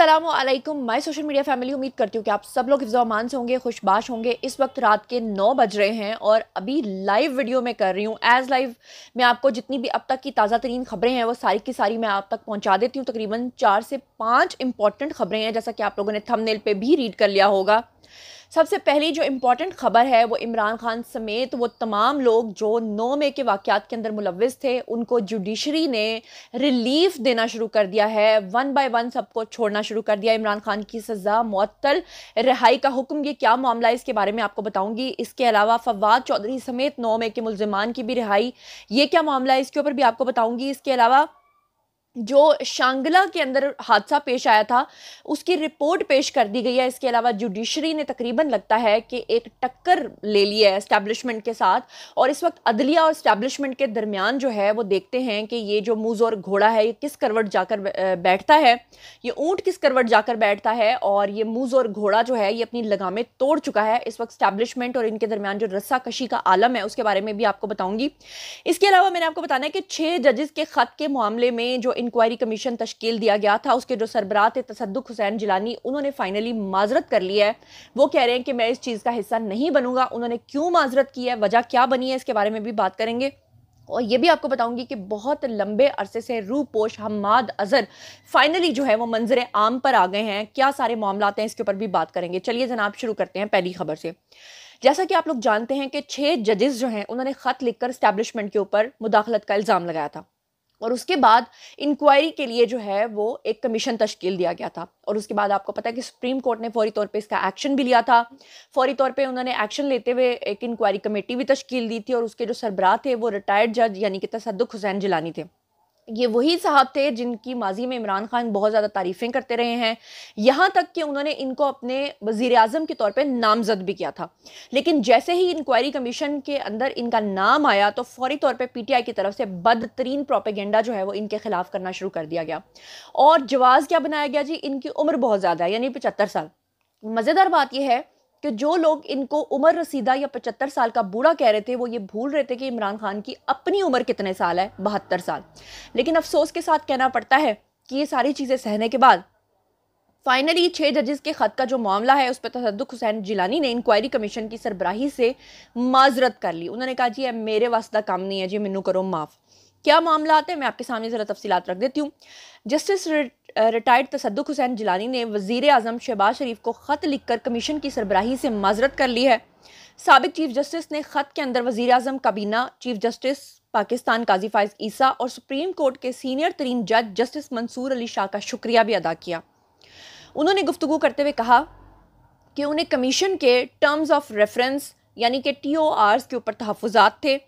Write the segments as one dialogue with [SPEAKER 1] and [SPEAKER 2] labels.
[SPEAKER 1] असलम मैं social media family उम्मीद करती हूँ कि आप सब लोग हिफ्ज़ामान से होंगे खुशबाश होंगे इस वक्त रात के नौ बज रहे हैं और अभी लाइव वीडियो में कर रही हूँ एज़ लाइव मैं आपको जितनी भी अब तक की ताज़ा तरीन खबरें हैं वो सारी की सारी मैं आप तक पहुँचा देती हूँ तकरीबन चार से पाँच इंपॉर्टेंट खबरें हैं जैसा कि आप लोगों ने थमनेल पर भी रीड कर लिया होगा सबसे पहली जो इम्पॉर्टेंट ख़बर है वो इमरान खान समेत वो तमाम लोग जो नौ मे के वाक़ात के अंदर मुलविस थे उनको जुडिशरी ने रिलीफ देना शुरू कर दिया है वन बाय वन सबको छोड़ना शुरू कर दिया इमरान खान की सज़ा मअतल रिहाई का हुक्म ये क्या मामला है इसके बारे में आपको बताऊँगी इसके अलावा फवाद चौधरी समेत नौ मे के मुलजमान की भी रिहाई ये क्या मामला है इसके ऊपर भी आपको बताऊँगी इसके अलावा जो शांगला के अंदर हादसा पेश आया था उसकी रिपोर्ट पेश कर दी गई है इसके अलावा जुडिशरी ने तकरीबन लगता है कि एक टक्कर ले ली है इस्टेब्लिशमेंट के साथ और इस वक्त अदलिया और इस्टेब्लिशमेंट के दरमियान जो है वो देखते हैं कि ये जो मूज और घोड़ा है ये किस करवट जाकर बैठता है ये ऊँट किस करवट जाकर बैठता है और ये मूज और घोड़ा जो है ये अपनी लगामें तोड़ चुका है इस वक्त इस्टेब्लिशमेंट और इनके दरमियान जो रस्सा कशी का आलम है उसके बारे में भी आपको बताऊँगी इसके अलावा मैंने आपको बताना है कि छः जजेस के ख़त के मामले में जो इंक्वायरी कमीशन तश्कील दिया गया था उसके जो सरबराह थे तसदुक हुसैन जिलानी उन्होंने फाइनली माजरत कर लिया है वो कह रहे हैं कि मैं इस चीज़ का हिस्सा नहीं बनूंगा उन्होंने क्यों माजरत की है वजह क्या बनी है इसके बारे में भी बात करेंगे और ये भी आपको बताऊंगी कि बहुत लंबे अरसे से रूपोश हमाद अजहर फाइनली जो है वो मंजर आम पर आ गए हैं क्या सारे मामला हैं इसके ऊपर भी बात करेंगे चलिए जनाब शुरू करते हैं पहली खबर से जैसा कि आप लोग जानते हैं कि छह जजेस जो हैं उन्होंने ख़त लिखकर स्टैब्लिशमेंट के ऊपर मुदाखलत का इल्ज़ाम लगाया था और उसके बाद इंक्वायरी के लिए जो है वो एक कमीशन तश्कील दिया गया था और उसके बाद आपको पता है कि सुप्रीम कोर्ट ने फौरी तौर पे इसका एक्शन भी लिया था फौरी तौर पे उन्होंने एक्शन लेते हुए एक इंक्वायरी कमेटी भी तश्कील दी थी और उसके जो सरबराह थे वो रिटायर्ड जज यानी कि तसदुक हुसैन जिलानी थे ये वही साहब थे जिनकी माजी में इमरान खान बहुत ज़्यादा तारीफ़ें करते रहे हैं यहाँ तक कि उन्होंने इनको अपने वज़ी अजम के तौर पर नामजद भी किया था लेकिन जैसे ही इंक्वायरी कमीशन के अंदर इनका नाम आया तो फौरी तौर पर पी टी आई की तरफ से बदतरीन प्रोपेगेंडा जो है वो इनके खिलाफ करना शुरू कर दिया गया और जवाज़ क्या बनाया गया जी इनकी उम्र बहुत ज़्यादा है यानी पचहत्तर साल मज़ेदार बात यह है कि जो लोग इनको उम्र रसीदा या पचहत्तर साल का बूढ़ा कह रहे थे वो ये भूल रहे थे कि इमरान खान की अपनी उम्र कितने साल है बहत्तर साल लेकिन अफसोस के साथ कहना पड़ता है कि ये सारी चीज़ें सहने के बाद फाइनली छः जजेस के ख़त का जो मामला है उस पर तसदुक हुसैन जिलानी ने इंक्वायरी कमीशन की सरबराही से माजरत कर ली उन्होंने कहा जी मेरे वास्ता काम नहीं है जी मैनू करो माफ़ क्या मामला आते है मैं आपके सामने ज़रा तफसीत रख देती हूँ जस्टिस रिटायर्ड तसदुक हुसैन जिलानी ने वजीर अजम शहबाज शरीफ को ख़त लिखकर कमीशन की सरबराही से माजरत कर ली है सबक चीफ जस्टिस ने ख़त के अंदर वज़ी अजम काबीना चीफ जस्टिस पाकिस्तान काजी फायज ईसा और सुप्रीम कोर्ट के सीनियर तरीन जज जस्टिस मंसूर अली शाह का शुक्रिया भी अदा किया उन्होंने गुफ्तु करते हुए कहा कि उन्हें कमीशन के टर्म्स ऑफ रेफरेंस यानी कि टी ओ आर्स के ऊपर तहफात थे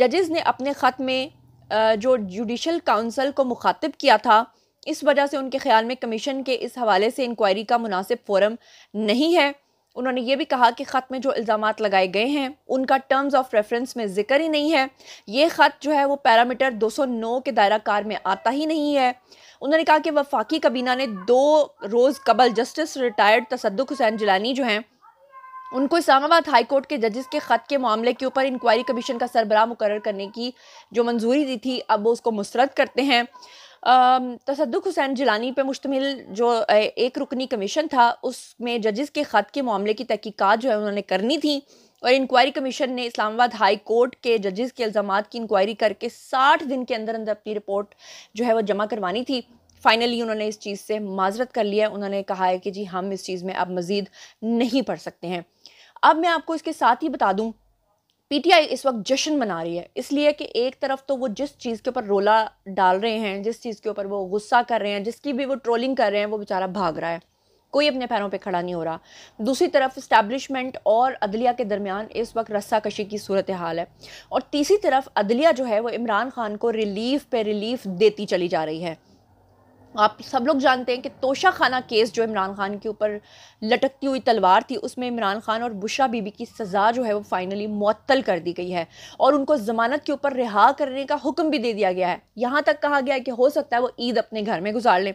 [SPEAKER 1] जजेस ने अपने ख़त में जो जुडिशल काउंसिल को मुखातब किया था इस वजह से उनके ख्याल में कमीशन के इस हवाले से इंक्वायरी का मुनासिब फोरम नहीं है उन्होंने ये भी कहा कि ख़त में जो इल्ज़ाम लगाए गए हैं उनका टर्म्स ऑफ रेफरेंस में जिक्र ही नहीं है ये ख़त जो है वो पैरामीटर 209 के दायरा कार में आता ही नहीं है उन्होंने कहा कि वफाकी कबीना ने दो रोज़ कबल जस्टिस रिटायर्ड तसद हुसैन जिलानी जो हैं उनको इस्लामाबाद हाईकोर्ट के जजेस के ख़त के मामले के ऊपर इंक्वायरी कमीशन का सरबराह मुकर करने की जो मंजूरी दी थी अब वो उसको मुस्रद करते हैं तसद हुसैन जिलानी पर मुश्तमिल जो एक रुकनी कमीशन था उसमें जजेस के ख़त के मामले की तहकीक़ात जो है उन्होंने करनी थी और इंक्वायरी कमीशन ने इस्लामाबाद हाई कोर्ट के जजेस के इल्ज़ाम की इंक्वायरी करके साठ दिन के अंदर अंदर अपनी रिपोर्ट जो है वो जमा करवानी थी फाइनली उन्होंने इस चीज़ से माजरत कर लिया है उन्होंने कहा है कि जी हम इस चीज़ में अब मज़ीद नहीं पढ़ सकते हैं अब मैं आपको इसके साथ ही बता दूँ पीटीआई इस वक्त जश्न मना रही है इसलिए कि एक तरफ तो वो जिस चीज़ के ऊपर रोला डाल रहे हैं जिस चीज़ के ऊपर वो गुस्सा कर रहे हैं जिसकी भी वो ट्रोलिंग कर रहे हैं वो बेचारा भाग रहा है कोई अपने पैरों पे खड़ा नहीं हो रहा दूसरी तरफ इस्टेब्लिशमेंट और अदलिया के दरमियान इस वक्त रस्सा कशी की सूरत हाल है और तीसरी तरफ अदलिया जो है वो इमरान खान को रिलीफ पे रिलीफ देती चली जा रही है आप सब लोग जानते हैं कि तोशा खाना केस जो इमरान खान के ऊपर लटकती हुई तलवार थी उसमें इमरान खान और बुशरा बीबी की सज़ा जो है वो फाइनली मअतल कर दी गई है और उनको ज़मानत के ऊपर रिहा करने का हुक्म भी दे दिया गया है यहाँ तक कहा गया है कि हो सकता है वो ईद अपने घर में गुजार लें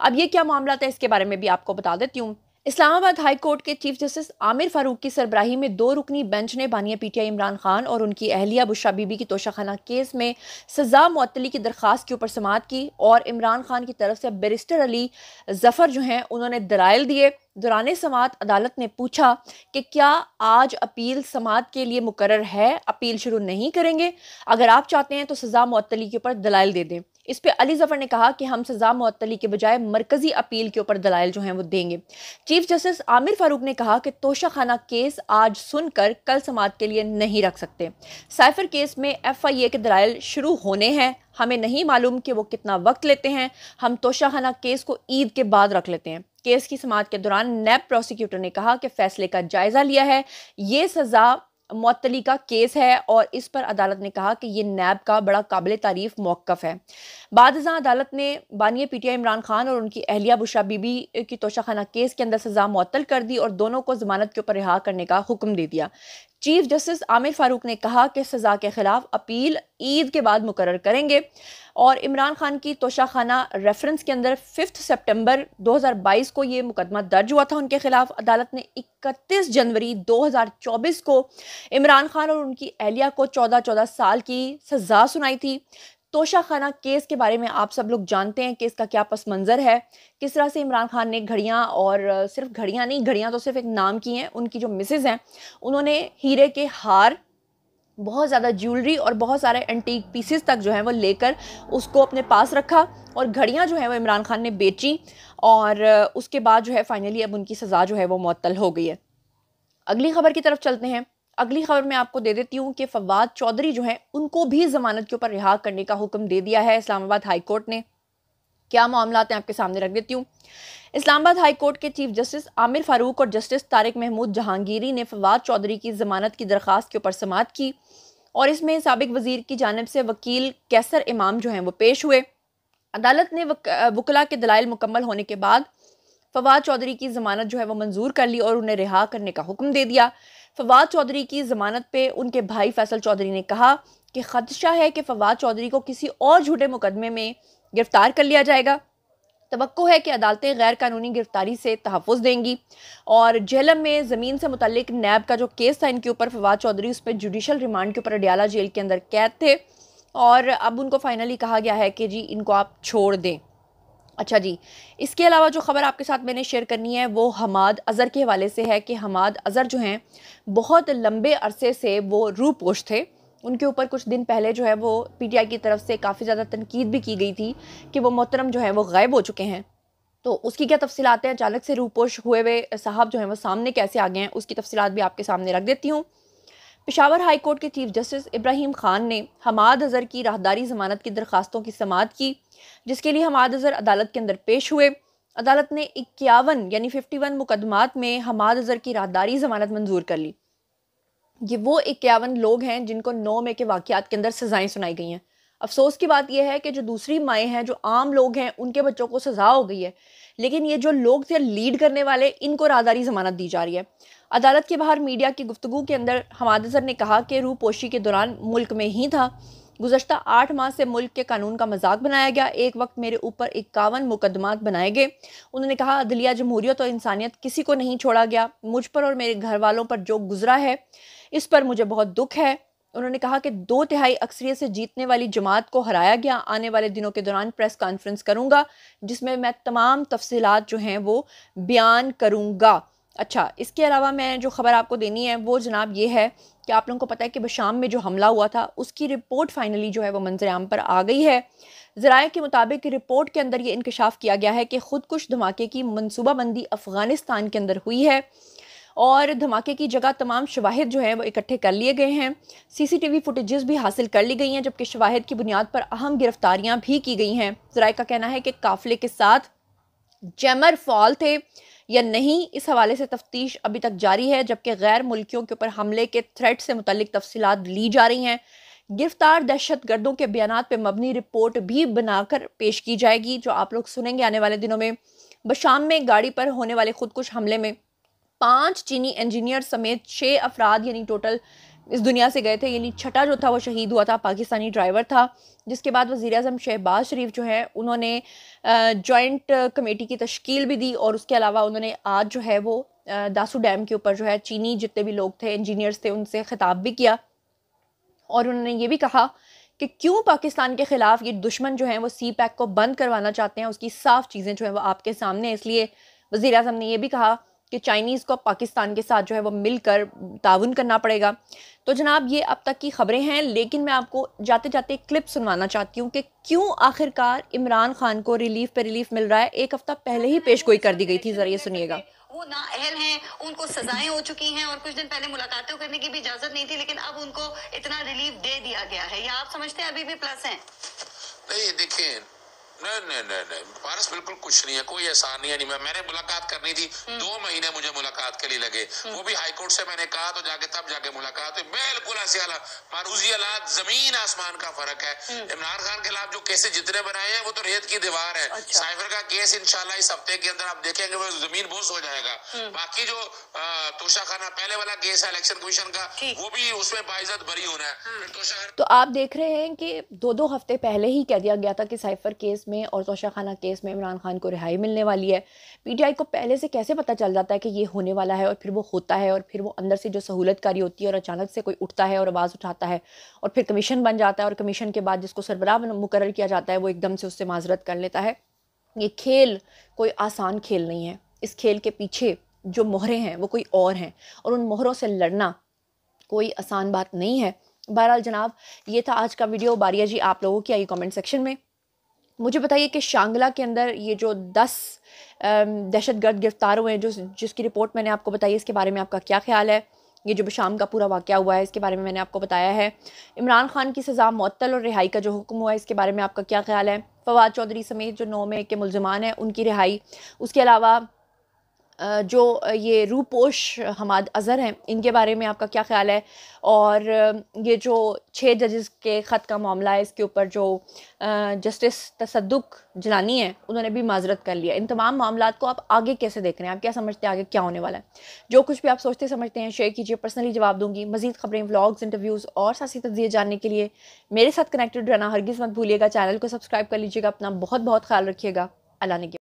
[SPEAKER 1] अब ये क्या मामला था इसके बारे में भी आपको बता देती हूँ इस्लामाबाद हाई कोर्ट के चीफ जस्टिस आमिर फारूक की सरबराही में दो रुकनी बेंच ने बानिया पीटीआई इमरान खान और उनकी अहलिया बुशा बीबी की तोशाखाना केस में सजा मअतली की दरख्वास्त के ऊपर समात की और इमरान खान की तरफ से बैरिस्टर अली जफर जो हैं उन्होंने दलाइल दिए दौरान समात अदालत ने पूछा कि क्या आज अपील समात के लिए मुकर है अपील शुरू नहीं करेंगे अगर आप चाहते हैं तो सजा मअतली के ऊपर दलाइल दे दें इस पर अली जफर ने कहा कि हम सजा मअतली के बजाय मरकजी अपील के ऊपर दलाइल जो हैं वो देंगे चीफ जस्टिस आमिर फारूक ने कहा कि तोशा खाना केस आज सुनकर कल समाज के लिए नहीं रख सकते साइफर केस में एफ आई ए के दलाइल शुरू होने हैं हमें नहीं मालूम कि वो कितना वक्त लेते हैं हम तोशाखाना केस को ईद के बाद रख लेते हैं केस की समाज के दौरान नैब प्रोसिक्यूटर ने कहा कि फैसले का जायज़ा लिया है ये सज़ा मअतली का केस है और इस पर अदालत ने कहा कि ये नैब का बड़ा काबिल तारीफ मौकफ़ है बाद अदालत ने बानिया P T I Imran Khan और उनकी अहलिया बुशा बीबी की तोशाखाना केस के अंदर सज़ा मअतल कर दी और दोनों को ज़मानत के ऊपर रिहा करने का हुक्म दे दिया चीफ जस्टिस आमिर फारूक ने कहा कि सज़ा के खिलाफ अपील ईद के बाद मुकर करेंगे और इमरान खान की तोशाखाना रेफरेंस के अंदर फिफ्थ सितंबर 2022 को ये मुकदमा दर्ज हुआ था उनके खिलाफ अदालत ने 31 जनवरी 2024 को इमरान खान और उनकी एहलिया को 14-14 साल की सजा सुनाई थी तोशा खाना केस के बारे में आप सब लोग जानते हैं कि इसका क्या पस मंज़र है किस तरह से इमरान खान ने घड़ियाँ और सिर्फ घड़ियाँ नहीं घड़ियाँ तो सिर्फ एक नाम की हैं उनकी जो मिसेज़ हैं उन्होंने हीरे के हार बहुत ज़्यादा ज्वेलरी और बहुत सारे एंटीक पीसेस तक जो है वो लेकर उसको अपने पास रखा और घड़ियाँ जो है वो इमरान खान ने बेची और उसके बाद जो है फाइनली अब उनकी सज़ा जो है वो मअतल हो गई है अगली खबर की तरफ चलते हैं अगली खबर मैं आपको दे देती हूँ कि फवाद चौधरी जो है उनको भी जमानत के ऊपर रिहा करने का हुक्म दे दिया है इस्लामाबाद हाईकोर्ट ने क्या मामला हैं आपके सामने रख देती हूँ इस्लामाबाद हाई कोर्ट के चीफ जस्टिस आमिर फारूक और जस्टिस तारिक महमूद जहांगीरी ने फवाद चौधरी की जमानत की दरख्वास्त के ऊपर समात की और इसमें सबक वजीर की जानब से वकील कैसर इमाम जो हैं वो पेश हुए अदालत ने वकला के दलाइल मुकम्मल होने के बाद फवाद चौधरी की ज़मानत जो है वो मंजूर कर ली और उन्हें रिहा करने का हुक्म दे दिया फवाद चौधरी की ज़मानत पे उनके भाई फैसल चौधरी ने कहा कि खदशा है कि फवाद चौधरी को किसी और झूठे मुकदमे में गिरफ्तार कर लिया जाएगा तो है कि अदालतें गैर कानूनी गिरफ्तारी से तहफ़ देंगी और जेलम में ज़मीन से मुतलिक नैब का जो केस था इनके ऊपर फवाद चौधरी उस पर जुडिशल रिमांड के ऊपर अडियाला जेल के अंदर कैद थे और अब उनको फाइनली कहा गया है कि जी इनको आप छोड़ दें अच्छा जी इसके अलावा जो ख़बर आपके साथ मैंने शेयर करनी है वो हमाद अज़र के हवाले से है कि हमाद अज़र जो हैं बहुत लंबे अरसे से वो रूपोश थे उनके ऊपर कुछ दिन पहले जो है वो पीटीआई की तरफ से काफ़ी ज़्यादा तनकीद भी की गई थी कि वो मोहतरम जो है वो गायब हो चुके हैं तो उसकी क्या तफसीलात हैं अचानक से रूपोश हुए हुए साहब जो हैं वो सामने कैसे आ गए हैं उसकी तफसीत भी आपके सामने रख देती हूँ पिशावर हाई कोर्ट के चीफ जस्टिस इब्राहिम खान ने हमाद अज़हर की राहदारी जमानत की दरखास्तों की समात की जिसके लिए हमाद अज़र अदालत के अंदर पेश हुए अदालत ने इक्यावन यानी फिफ्टी वन मुकदमात में हमाद अज़हर की राहदारी जमानत मंजूर कर ली ये वो इक्यावन लोग हैं जिनको नौ मई के वाक़ात के अंदर सज़ाएँ सुनाई गई हैं अफसोस की बात यह है कि जो दूसरी माएँ हैं जो आम लोग हैं उनके बच्चों को सज़ा हो गई है लेकिन ये जो लोग थे लीड करने वाले इनको राहदारी ज़मानत दी जा रही है अदालत के बाहर मीडिया की गुफ्तु के अंदर हमाद सर ने कहा कि रूपोशी के दौरान मुल्क में ही था गुजशत आठ माह से मुल्क के कानून का मजाक बनाया गया एक वक्त मेरे ऊपर इक्यावन मुकदमात बनाए गए उन्होंने कहा अदलिया जमहूरियत और इंसानियत किसी को नहीं छोड़ा गया मुझ पर और मेरे घर वालों पर जो गुजरा है इस पर मुझे बहुत दुख है उन्होंने कहा कि दो तिहाई अक्सरियत से जीतने वाली जमात को हराया गया आने वाले दिनों के दौरान प्रेस कॉन्फ्रेंस करूँगा जिसमें मैं तमाम तफसीत जो हैं वो बयान करूँगा अच्छा इसके अलावा मैं जो ख़बर आपको देनी है वो जनाब ये है कि आप लोगों को पता है कि बशाम में जो हमला हुआ था उसकी रिपोर्ट फाइनली जो है वो आम पर आ गई है ज़रा के मुताबिक रिपोर्ट के अंदर ये इंकशाफ किया गया है कि खुदकुश धमाके की मनसूबाबंदी अफ़गानिस्तान के अंदर हुई है और धमाके की जगह तमाम शवाहद जो है वो इकट्ठे कर लिए गए हैं सीसीटीवी फुटेजेस भी हासिल कर ली गई हैं जबकि शवाहद की बुनियाद पर अहम गिरफ्तारियां भी की गई हैं जराए का कहना है कि काफिले के साथ जैमर फॉल थे या नहीं इस हवाले से तफ्तीश अभी तक जारी है जबकि गैर मुल्कियों के ऊपर हमले के थ्रेट से मुतलिक तफसीत ली जा रही हैं गिरफ्तार दहशत गर्दों के बयान पर मबनी रिपोर्ट भी बनाकर पेश की जाएगी जो आप लोग सुनेंगे आने वाले दिनों में बशाम में गाड़ी पर होने वाले खुदकुश हमले में पाँच चीनी इंजीनियर समेत छः अफराद यानी टोटल इस दुनिया से गए थे यानी छठा जो था वो शहीद हुआ था पाकिस्तानी ड्राइवर था जिसके बाद वज़ी अजम शहबाज शरीफ जो है उन्होंने जॉइंट कमेटी की तश्कील भी दी और उसके अलावा उन्होंने आज जो है वो दासू डैम के ऊपर जो है चीनी जितने भी लोग थे इंजीनियर्स थे उनसे ख़िताब भी किया और उन्होंने ये भी कहा कि क्यों पाकिस्तान के ख़िलाफ़ ये दुश्मन जो है वो सी पैक को बंद करवाना चाहते हैं उसकी साफ चीज़ें जो है वो आपके सामने इसलिए वज़ी अजम ने यह भी कहा कि चाइनीज़ को पाकिस्तान के साथ जो है वो मिलकर ताउन करना पड़ेगा तो जनाब ये अब तक की ख़बरें हैं लेकिन मैं आपको जाते जाते क्लिप सुनवाना चाहती हूँ कि क्यों आखिरकार इमरान खान को रिलीफ पे रिलीफ मिल रहा है एक हफ़्ता पहले ही पेश गोई कर दी गई थी ज़रिए सुनिएगा वो ना अहल हैं उनको सजाएं हो चुकी हैं और कुछ दिन पहले मुलाकातें करने की भी इजाजत नहीं थी लेकिन अब उनको इतना रिलीफ दे दिया गया है या आप समझते हैं अभी भी प्लस हैं नहीं देखें नहीं नहीं नहीं नहीं पारस बिल्कुल कुछ नहीं है कोई एहसान नहीं है नहीं मैं मैंने मुलाकात करनी थी हम्म। दो महीने मुझे मुलाकात के लिए लगे हम्म। वो भी हाईकोर्ट से मैंने कहा तो जाके तब जाके मुलाकात हुई बिल्कुल ऐसे मारूजी हालात जमीन आसमान का फर्क है हम्म। इमरान खान के खिलाफ जो केसेस जितने बनाए हैं वो तो रेत की दीवार है अच्छा। साइफर का केस इनशाला इस हफ्ते के अंदर आप देखेंगे वो जमीन बोस हो जाएगा बाकी जो तोशा खाना पहले वाला केस है इलेक्शन कमीशन का वो भी उसमें बाइजत बरी होना है हाँ। तो आप देख रहे हैं कि दो दो हफ्ते पहले ही कह दिया गया था कि साइफर केस में और तोशा खाना केस में इमरान खान को रिहाई मिलने वाली है पीटीआई को पहले से कैसे पता चल जाता है कि ये होने वाला है और फिर वो होता है और फिर वो अंदर से जो सहूलतकारी होती है और अचानक से कोई उठता है और आवाज़ उठाता है और फिर कमीशन बन जाता है और कमीशन के बाद जिसको सरबराह मुकर किया जाता है वो एकदम से उससे माजरत कर लेता है ये खेल कोई आसान खेल नहीं है इस खेल के पीछे जो मोहरे हैं वो कोई और हैं और उन मोहरों से लड़ना कोई आसान बात नहीं है बहरहाल जनाब ये था आज का वीडियो बारिया जी आप लोगों की आई कमेंट सेक्शन में मुझे बताइए कि शांगला के अंदर ये जो दस दहशत गर्द गिरफ्तार हुए हैं जो जिसकी रिपोर्ट मैंने आपको बताई इसके बारे में आपका क्या ख्याल है ये जो शाम का पूरा वाक़ हुआ है इसके बारे में मैंने आपको बताया है इमरान खान की सज़ा मअतल और रिहाई का जो हुक्म हुआ है इसके बारे में आपका क्या ख्याल है फवाद चौधरी समेत जो नौ में के मुलजमान हैं उनकी रिहाई उसके अलावा जो ये रूपोश हमाद अज़र हैं इनके बारे में आपका क्या ख्याल है और ये जो छः जजेस के ख़त का मामला है इसके ऊपर जो जस्टिस तसदुक जलानी है उन्होंने भी माजरत कर लिया इन तमाम मामला को आप आगे कैसे देख रहे हैं आप क्या समझते हैं आगे क्या होने वाला है जो कुछ भी आप सोचते समझते हैं शेयर कीजिए पर्सनली जवाब दूँगी मजीद खबरें ब्लॉग्स इंटरव्यूज़ और सासी तजिए जानने के लिए मेरे साथ कनेक्टेड रहना हरगिज़ मत भूलिएगा चैनल को सब्सक्राइब कर लीजिएगा अपना बहुत बहुत ख्याल रखिएगा अल्लाह ने